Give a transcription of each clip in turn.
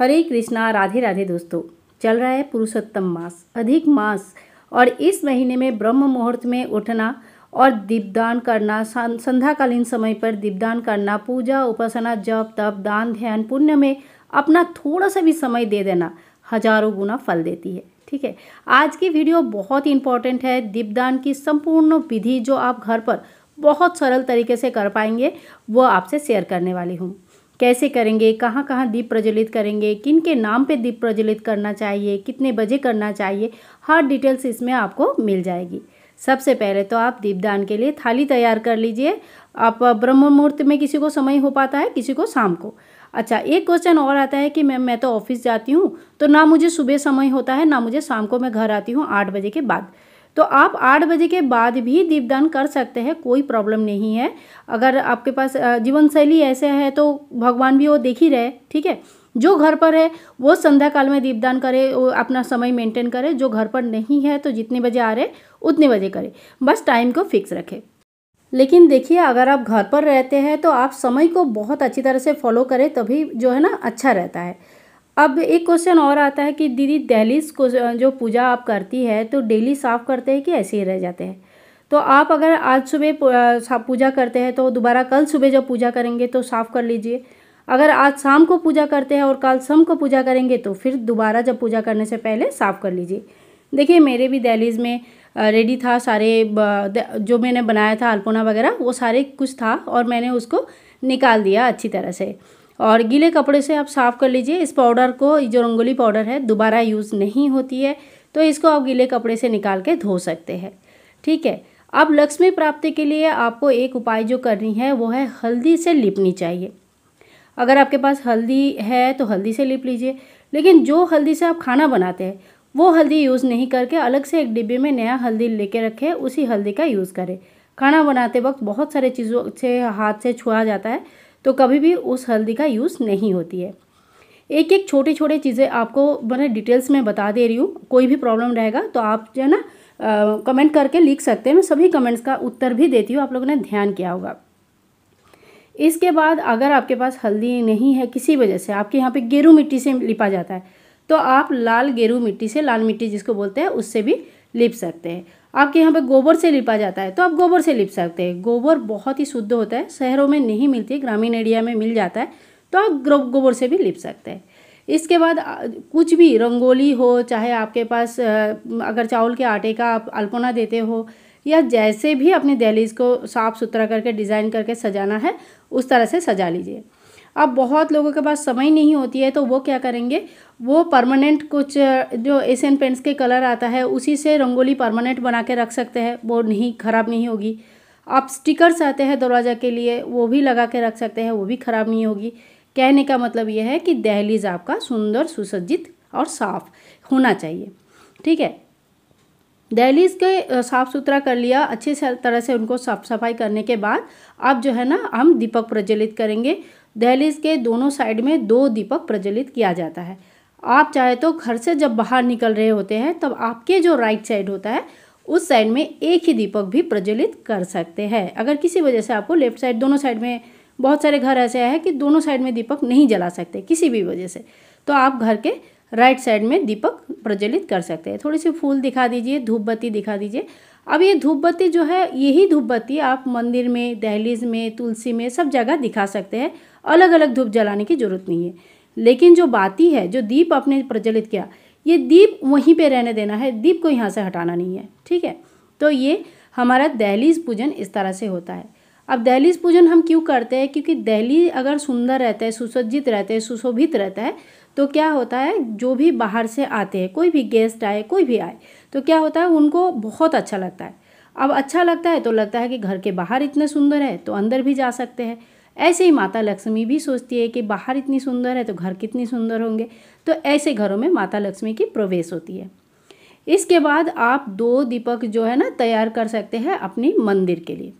हरे कृष्णा राधे राधे दोस्तों चल रहा है पुरुषोत्तम मास अधिक मास और इस महीने में ब्रह्म मुहूर्त में उठना और दीपदान करना संध्याकालीन समय पर दीपदान करना पूजा उपासना जप तप दान ध्यान पुण्य में अपना थोड़ा सा भी समय दे देना हजारों गुना फल देती है ठीक है आज की वीडियो बहुत ही इंपॉर्टेंट है दीपदान की संपूर्ण विधि जो आप घर पर बहुत सरल तरीके से कर पाएंगे वो आपसे शेयर करने वाली हूँ कैसे करेंगे कहाँ कहाँ दीप प्रज्वलित करेंगे किन के नाम पे दीप प्रज्वलित करना चाहिए कितने बजे करना चाहिए हर डिटेल्स इसमें आपको मिल जाएगी सबसे पहले तो आप दीपदान के लिए थाली तैयार कर लीजिए आप ब्रह्म मुहूर्त में किसी को समय हो पाता है किसी को शाम को अच्छा एक क्वेश्चन और आता है कि मैम मैं तो ऑफिस जाती हूँ तो ना मुझे सुबह समय होता है ना मुझे शाम को मैं घर आती हूँ आठ बजे के बाद तो आप आठ बजे के बाद भी दीपदान कर सकते हैं कोई प्रॉब्लम नहीं है अगर आपके पास जीवन शैली ऐसे है तो भगवान भी वो देख ही रहे ठीक है जो घर पर है वो संध्या काल में दीपदान करे अपना समय मेंटेन करे जो घर पर नहीं है तो जितने बजे आ रहे उतने बजे करे बस टाइम को फिक्स रखे लेकिन देखिए अगर आप घर पर रहते हैं तो आप समय को बहुत अच्छी तरह से फॉलो करें तभी जो है ना अच्छा रहता है अब एक क्वेश्चन और आता है कि दीदी दहलीज को जो पूजा आप करती है तो डेली साफ़ करते हैं कि ऐसे ही रह जाते हैं तो आप अगर आज सुबह पूजा करते हैं तो दोबारा कल सुबह जब पूजा करेंगे तो साफ़ कर लीजिए अगर आज शाम को पूजा करते हैं और कल शाम को पूजा करेंगे तो फिर दोबारा जब पूजा करने से पहले साफ़ कर लीजिए देखिए मेरे भी दहलीज में रेडी था सारे जो मैंने बनाया था अल्पोना वगैरह वो सारे कुछ था और मैंने उसको निकाल दिया अच्छी तरह से और गीले कपड़े से आप साफ़ कर लीजिए इस पाउडर को जो रंगोली पाउडर है दोबारा यूज़ नहीं होती है तो इसको आप गीले कपड़े से निकाल के धो सकते हैं ठीक है अब लक्ष्मी प्राप्ति के लिए आपको एक उपाय जो करनी है वो है हल्दी से लिपनी चाहिए अगर आपके पास हल्दी है तो हल्दी से लिप लीजिए लेकिन जो हल्दी से आप खाना बनाते हैं वो हल्दी यूज़ नहीं करके अलग से एक डिब्बे में नया हल्दी लेके रखें उसी हल्दी का यूज़ करें खाना बनाते वक्त बहुत सारे चीज़ों से हाथ से छुआ जाता है तो कभी भी उस हल्दी का यूज़ नहीं होती है एक एक छोटे छोटे चीज़ें आपको मैंने डिटेल्स में बता दे रही हूँ कोई भी प्रॉब्लम रहेगा तो आप जो है ना कमेंट करके लिख सकते हैं मैं सभी कमेंट्स का उत्तर भी देती हूँ आप लोगों ने ध्यान किया होगा इसके बाद अगर आपके पास हल्दी नहीं है किसी वजह से आपके यहाँ पे गेरू मिट्टी से लिपा जाता है तो आप लाल गेरू मिट्टी से लाल मिट्टी जिसको बोलते हैं उससे भी लिप सकते हैं आपके यहाँ पे गोबर से लिपा जाता है तो आप गोबर से लिप सकते हैं गोबर बहुत ही शुद्ध होता है शहरों में नहीं मिलती ग्रामीण एरिया में मिल जाता है तो आप गोबर से भी लिप सकते हैं इसके बाद कुछ भी रंगोली हो चाहे आपके पास अगर चावल के आटे का आप अल्पना देते हो या जैसे भी अपने दहलीज को साफ़ सुथरा करके डिज़ाइन करके सजाना है उस तरह से सजा लीजिए अब बहुत लोगों के पास समय नहीं होती है तो वो क्या करेंगे वो परमानेंट कुछ जो एशियन पेंट्स के कलर आता है उसी से रंगोली परमानेंट बना के रख सकते हैं वो नहीं ख़राब नहीं होगी आप स्टिकर्स आते हैं दरवाज़ा के लिए वो भी लगा के रख सकते हैं वो भी ख़राब नहीं होगी कहने का मतलब यह है कि दहलीज आपका सुंदर सुसज्जित और साफ़ होना चाहिए ठीक है दहलीज के साफ़ सुथरा कर लिया अच्छे से तरह से उनको साफ सफाई करने के बाद अब जो है ना हम दीपक प्रज्वलित करेंगे दहलीज के दोनों साइड में दो दीपक प्रज्वलित किया जाता है आप चाहे तो घर से जब बाहर निकल रहे होते हैं तब आपके जो राइट साइड होता है उस साइड में एक ही दीपक भी प्रज्वलित कर सकते हैं अगर किसी वजह से आपको लेफ्ट साइड दोनों साइड में बहुत सारे घर ऐसे हैं कि दोनों साइड में दीपक नहीं जला सकते किसी भी वजह से तो आप घर के राइट साइड में दीपक प्रज्वलित कर सकते हैं थोड़ी सी फूल दिखा दीजिए धूप बत्ती दिखा दीजिए अब ये धूप बत्ती जो है यही धूप बत्ती आप मंदिर में दहलीज में तुलसी में सब जगह दिखा सकते हैं अलग अलग धूप जलाने की जरूरत नहीं है लेकिन जो बाती है जो दीप आपने प्रज्वलित किया ये दीप वहीं पे रहने देना है दीप को यहाँ से हटाना नहीं है ठीक है तो ये हमारा दहलीज पूजन इस तरह से होता है अब दहलीज पूजन हम क्यों करते हैं क्योंकि दहली अगर सुंदर रहता है सुसज्जित रहता है सुशोभित रहता है तो क्या होता है जो भी बाहर से आते हैं कोई भी गेस्ट आए कोई भी आए तो क्या होता है उनको बहुत अच्छा लगता है अब अच्छा लगता है तो लगता है कि घर के बाहर इतने सुंदर है तो अंदर भी जा सकते हैं ऐसे ही माता लक्ष्मी भी सोचती है कि बाहर इतनी सुंदर है तो घर कितनी सुंदर होंगे तो ऐसे घरों में माता लक्ष्मी की प्रवेश होती है इसके बाद आप दो दीपक जो है ना तैयार कर सकते हैं अपनी मंदिर के लिए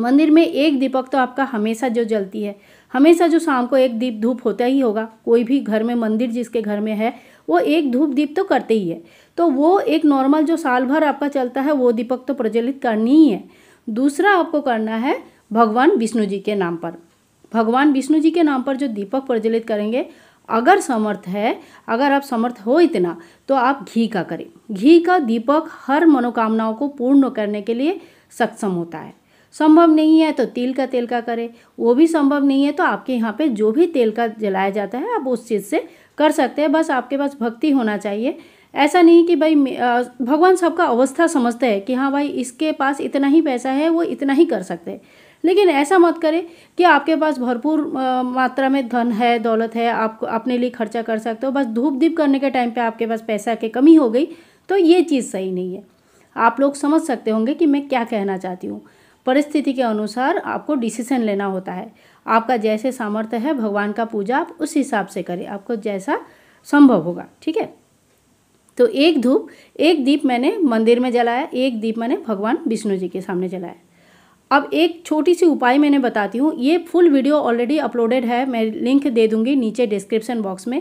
मंदिर में एक दीपक तो आपका हमेशा जो जलती है हमेशा जो शाम को एक दीप धूप होता ही होगा कोई भी घर में मंदिर जिसके घर में है वो एक धूप दीप तो करते ही है तो वो एक नॉर्मल जो साल भर आपका चलता है वो दीपक तो प्रज्वलित करनी ही है दूसरा आपको करना है भगवान विष्णु जी के नाम पर भगवान विष्णु जी के नाम पर जो दीपक प्रज्वलित करेंगे अगर समर्थ है अगर आप समर्थ हो इतना तो आप घी का करें घी का दीपक हर मनोकामनाओं को पूर्ण करने के लिए सक्षम होता है संभव नहीं है तो तिल का तेल का करें वो भी संभव नहीं है तो आपके यहाँ पे जो भी तेल का जलाया जाता है आप उस चीज़ से कर सकते हैं बस आपके पास भक्ति होना चाहिए ऐसा नहीं कि भाई भगवान सबका अवस्था समझते हैं कि हाँ भाई इसके पास इतना ही पैसा है वो इतना ही कर सकते हैं लेकिन ऐसा मत करें कि आपके पास भरपूर मात्रा में धन है दौलत है आप अपने लिए खर्चा कर सकते हो बस धूप दीप करने के टाइम पे आपके पास पैसा की कमी हो गई तो ये चीज़ सही नहीं है आप लोग समझ सकते होंगे कि मैं क्या कहना चाहती हूँ परिस्थिति के अनुसार आपको डिसीजन लेना होता है आपका जैसे सामर्थ्य है भगवान का पूजा आप उस हिसाब से करें आपको जैसा संभव होगा ठीक है तो एक धूप एक दीप मैंने मंदिर में जलाया एक दीप मैंने भगवान विष्णु जी के सामने जलाया अब एक छोटी सी उपाय मैंने बताती हूँ ये फुल वीडियो ऑलरेडी अपलोडेड है मैं लिंक दे दूँगी नीचे डिस्क्रिप्शन बॉक्स में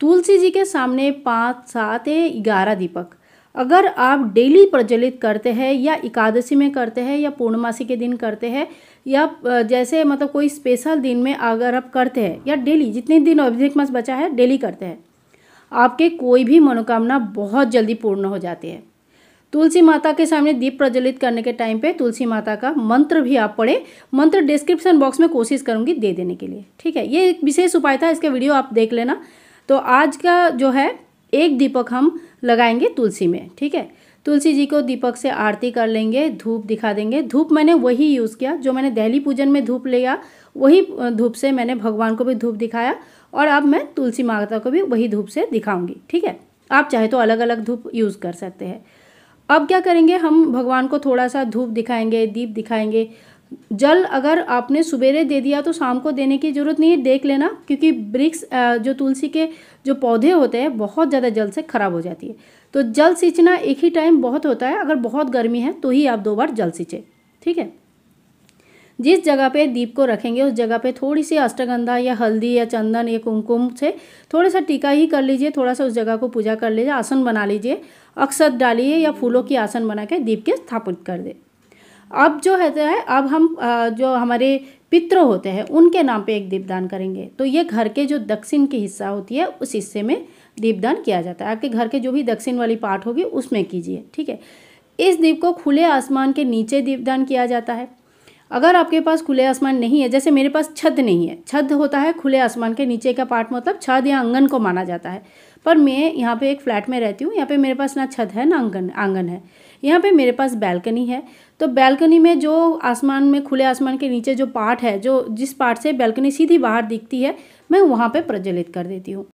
तुलसी जी के सामने पाँच सात ग्यारह दीपक अगर आप डेली प्रज्वलित करते हैं या एकादशी में करते हैं या पूर्णमासी के दिन करते हैं या जैसे मतलब कोई स्पेशल दिन में अगर आप करते हैं या डेली जितने दिन अभिधिक मास बचा है डेली करते हैं आपके कोई भी मनोकामना बहुत जल्दी पूर्ण हो जाती है तुलसी माता के सामने दीप प्रज्वलित करने के टाइम पे तुलसी माता का मंत्र भी आप पढ़ें मंत्र डिस्क्रिप्शन बॉक्स में कोशिश करूँगी दे देने के लिए ठीक है ये एक विशेष उपाय था इसका वीडियो आप देख लेना तो आज का जो है एक दीपक हम लगाएंगे तुलसी में ठीक है तुलसी जी को दीपक से आरती कर लेंगे धूप दिखा देंगे धूप मैंने वही यूज़ किया जो मैंने दहली पूजन में धूप लिया वही धूप से मैंने भगवान को भी धूप दिखाया और अब मैं तुलसी माता को भी वही धूप से दिखाऊंगी ठीक है आप चाहे तो अलग अलग धूप यूज़ कर सकते हैं अब क्या करेंगे हम भगवान को थोड़ा सा धूप दिखाएंगे दीप दिखाएंगे जल अगर आपने सुबेरे दे दिया तो शाम को देने की ज़रूरत नहीं है देख लेना क्योंकि ब्रिक्स जो तुलसी के जो पौधे होते हैं बहुत ज़्यादा जल से ख़राब हो जाती है तो जल सींचना एक ही टाइम बहुत होता है अगर बहुत गर्मी है तो ही आप दो बार जल सींचें ठीक है जिस जगह पे दीप को रखेंगे उस जगह पे थोड़ी सी अष्टगंधा या हल्दी या चंदन या कुमकुम से थोड़ा सा टीका ही कर लीजिए थोड़ा सा उस जगह को पूजा कर लीजिए आसन बना लीजिए अक्षत डालिए या फूलों की आसन बना के दीप के स्थापित कर दे अब जो है तो अब हम जो हमारे पित्र होते हैं उनके नाम पे एक दीपदान करेंगे तो ये घर के जो दक्षिण की हिस्सा होती है उस हिस्से में दीपदान किया जाता है आपके घर के जो भी दक्षिण वाली पार्ट होगी उसमें कीजिए ठीक है इस दीप को खुले आसमान के नीचे दीपदान किया जाता है अगर आपके पास खुले आसमान नहीं है जैसे मेरे पास छत नहीं है छत होता है खुले आसमान के नीचे का पार्ट मतलब छत या आंगन को माना जाता है पर मैं यहाँ पे एक फ्लैट में रहती हूँ यहाँ पे मेरे पास ना छत है ना आंगन आंगन है यहाँ पे मेरे पास बैल्कनी है तो बैल्कनी में जो आसमान में खुले आसमान के नीचे जो पार्ट है जो जिस पार्ट से बैल्कनी सीधी बाहर दिखती है मैं वहाँ पर प्रज्वलित कर देती हूँ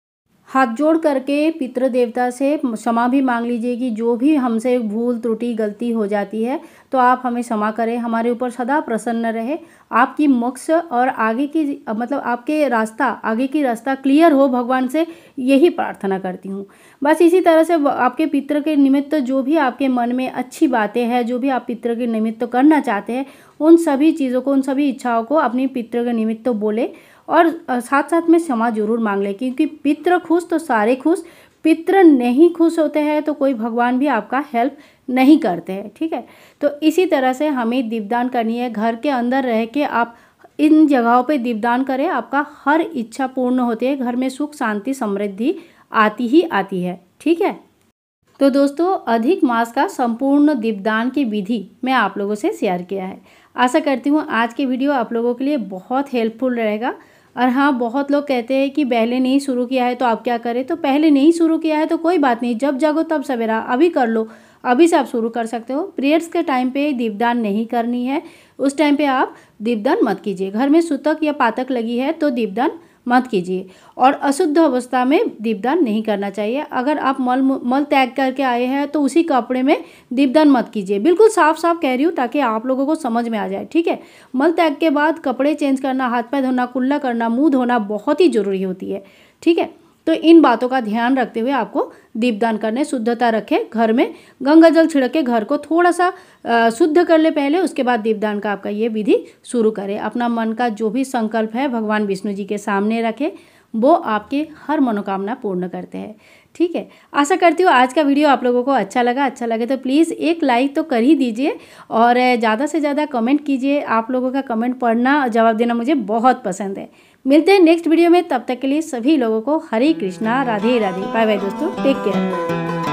हाथ जोड़ करके पितृ देवता से क्षमा भी मांग लीजिए कि जो भी हमसे भूल त्रुटि गलती हो जाती है तो आप हमें क्षमा करें हमारे ऊपर सदा प्रसन्न रहे आपकी मोक्ष और आगे की मतलब आपके रास्ता आगे की रास्ता क्लियर हो भगवान से यही प्रार्थना करती हूँ बस इसी तरह से आपके पितृ के निमित्त जो भी आपके मन में अच्छी बातें हैं जो भी आप पितृ के निमित्त करना चाहते हैं उन सभी चीज़ों को उन सभी इच्छाओं को अपनी पितृ के निमित्त बोले और साथ साथ में क्षमा जरूर मांग लें क्योंकि पित्र खुश तो सारे खुश पित्र नहीं खुश होते हैं तो कोई भगवान भी आपका हेल्प नहीं करते हैं ठीक है तो इसी तरह से हमें दीपदान करनी है घर के अंदर रह के आप इन जगहों पे दीपदान करें आपका हर इच्छा पूर्ण होती है घर में सुख शांति समृद्धि आती ही आती है ठीक है तो दोस्तों अधिक मास का संपूर्ण दीपदान की विधि मैं आप लोगों से शेयर किया है आशा करती हूँ आज की वीडियो आप लोगों के लिए बहुत हेल्पफुल रहेगा और हाँ बहुत लोग कहते हैं कि पहले नहीं शुरू किया है तो आप क्या करें तो पहले नहीं शुरू किया है तो कोई बात नहीं जब जागो तब सवेरा अभी कर लो अभी से आप शुरू कर सकते हो पीरियड्स के टाइम पे दीपदान नहीं करनी है उस टाइम पे आप दीपदान मत कीजिए घर में सूतक या पातक लगी है तो दीपदान मत कीजिए और अशुद्ध अवस्था में दीपदान नहीं करना चाहिए अगर आप मल मल त्याग करके आए हैं तो उसी कपड़े में दीपदान मत कीजिए बिल्कुल साफ साफ कह रही हूँ ताकि आप लोगों को समझ में आ जाए ठीक है मल त्याग के बाद कपड़े चेंज करना हाथ पैर धोना कुल्ला करना मुँह धोना बहुत ही ज़रूरी होती है ठीक है तो इन बातों का ध्यान रखते हुए आपको दीपदान करने शुद्धता रखें घर में गंगा जल के घर को थोड़ा सा शुद्ध कर ले पहले उसके बाद दीपदान का आपका ये विधि शुरू करें अपना मन का जो भी संकल्प है भगवान विष्णु जी के सामने रखें वो आपके हर मनोकामना पूर्ण करते हैं ठीक है आशा करती हूँ आज का वीडियो आप लोगों को अच्छा लगा अच्छा लगे तो प्लीज़ एक लाइक तो कर ही दीजिए और ज़्यादा से ज़्यादा कमेंट कीजिए आप लोगों का कमेंट पढ़ना जवाब देना मुझे बहुत पसंद है मिलते हैं नेक्स्ट वीडियो में तब तक के लिए सभी लोगों को हरे कृष्णा राधे राधे बाय बाय दोस्तों टेक केयर